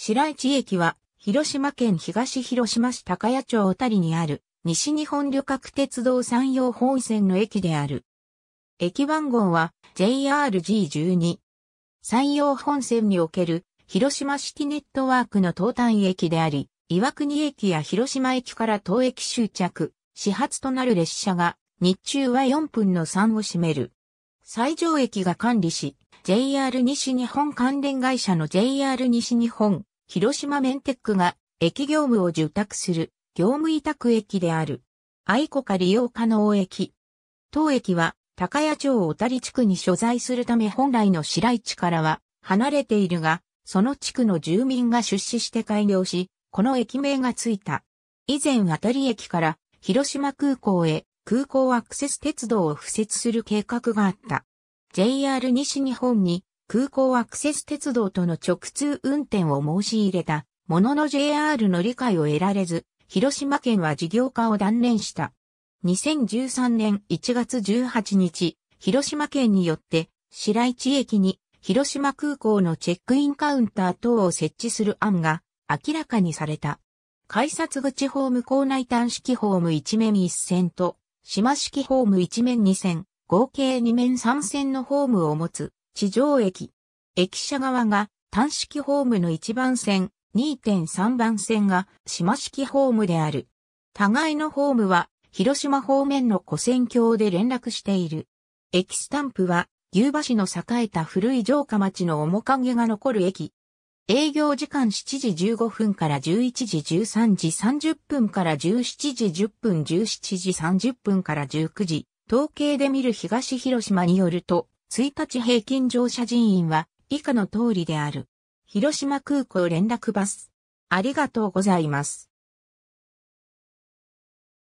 白市駅は、広島県東広島市高谷町小谷にある、西日本旅客鉄道山陽本線の駅である。駅番号は JRG12。山陽本線における広島シティネットワークの東端駅であり、岩国駅や広島駅から当駅終着、始発となる列車が日中は4分の3を占める。最上駅が管理し、JR 西日本関連会社の JR 西日本、広島メンテックが駅業務を受託する業務委託駅である。愛子か利用可能駅。当駅は高谷町小谷地区に所在するため本来の白市からは離れているが、その地区の住民が出資して開業し、この駅名がついた。以前渡り駅から広島空港へ空港アクセス鉄道を付設する計画があった。JR 西日本に空港アクセス鉄道との直通運転を申し入れたものの JR の理解を得られず、広島県は事業化を断念した。2013年1月18日、広島県によって白市駅に広島空港のチェックインカウンター等を設置する案が明らかにされた。改札口ホーム構内端式ホーム一面一線と島式ホーム1面2線、合計2面3線のホームを持つ地上駅。駅舎側が単式ホームの1番線、2.3番線が島式ホームである。互いのホームは広島方面の古線橋で連絡している。駅スタンプは牛橋の栄えた古い城下町の面影が残る駅。営業時間7時15分から11時13時30分から17時10分17時30分から19時、統計で見る東広島によると、1日平均乗車人員は以下の通りである。広島空港連絡バス。ありがとうございます。